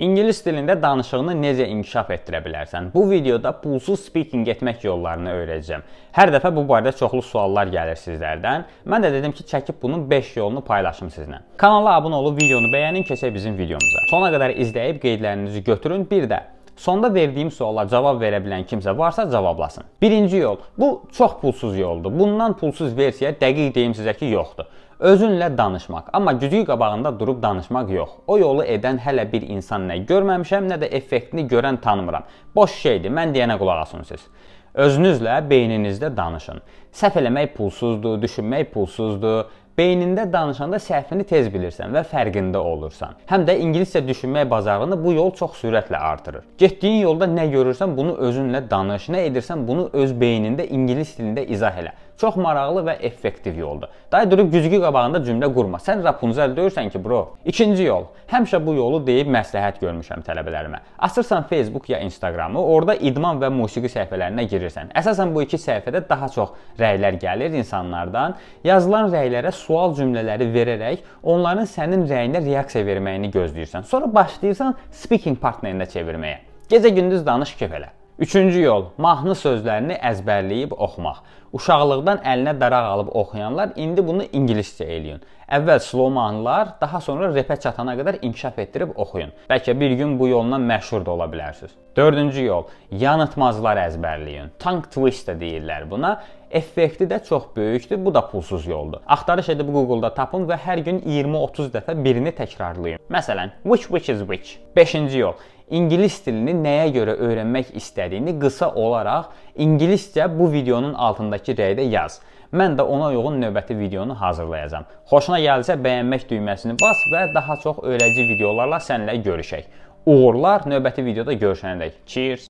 İngilis dilində danışığını necə inkişaf etdirə bilərsən? Bu videoda pulsuz speaking etmək yollarını öyrədəcəm. Hər dəfə bu barədə çoxlu suallar gəlir sizlərdən. Mən də dedim ki, çəkib bunun 5 yolunu paylaşım sizinlə. Kanala abunə olub videonu bəyənin, keçək bizim videomuza. Sona qədər izləyib qeydlərinizi götürün. Bir də Sonda verdiyim suala cavab verə bilən kimsə varsa cavablasın. Birinci yol. Bu çox pulsuz yoldur. Bundan pulsuz versiya dəqiq deyim sizə ki, yoxdur. Özünlə danışmaq. Amma güzgü qabağında durub danışmaq yox. O yolu edən hələ bir insan nə görməmişəm, nə də effektini görən tanımıram. Boş şeydir. Mən deyənə qulaq asınsınız. Özünüzlə beyninizdə danışın. Səhv eləmək pulsuzdur, düşünmək pulsuzdur. Beynində danışanda səhvini tez bilirsən və fərqində olursan. Həm də ingiliscə düşünmək bacarığını bu yol çox sürətlə artırır. Getdiyin yolda nə görürsən, bunu özünlə danış, nə edirsən, bunu öz beynində ingilis dilində izah elə. Çox maraqlı və effektiv yoldur. Day durub güzgü qabağında cümlə qurma. Sən Rapunzel deyirsən ki, bro. İkinci yol. Həmişə bu yolu deyib məsləhət görmüşəm tələbələrimə. Açırsan Facebook ya Instagramı, orada idman və musiqi səhifələrinə girirsən. Əsasən bu iki səhifədə daha çox rəylər gəlir insanlardan. Yazılan rəylərə sual cümlələri verərək onların sənin rəyinə reaksiya verməyini gözləyirsən. Sonra başlayırsan speaking partnerində çevirməyə. Gecə gündüz danış kef elə. Üçüncü yol, mahnı sözlərini əzbərləyib oxumaq. Uşaqlıqdan əlinə daraq alıb oxuyanlar indi bunu ingiliscə eləyin. Əvvəl slow mahnılar, daha sonra repə çatana qədər inkişaf etdirib oxuyun. Bəlkə bir gün bu yolla məşhur da ola bilərsiniz. Dördüncü yol, yanıtmazlar əzbərləyin. Tongue twister deyirlər buna effekti də çox böyükdür. Bu da pulsuz yoldur. Axtarış edib Google-da tapın və hər gün 20-30 dəfə birini təkrarlayın. Məsələn, which which is which. 5-ci yol. İngilis dilini nəyə görə öyrənmək istədiyini qısa olaraq ingiliscə bu videonun altındakı rəydə yaz. Mən də ona uyğun növbəti videonu hazırlayacağam. Xoşuna gəlsə bəyənmək düyməsini bas və daha çox öyrədici videolarla səninlə görüşək. Uğurlar, növbəti videoda görüşənədək. Cheers.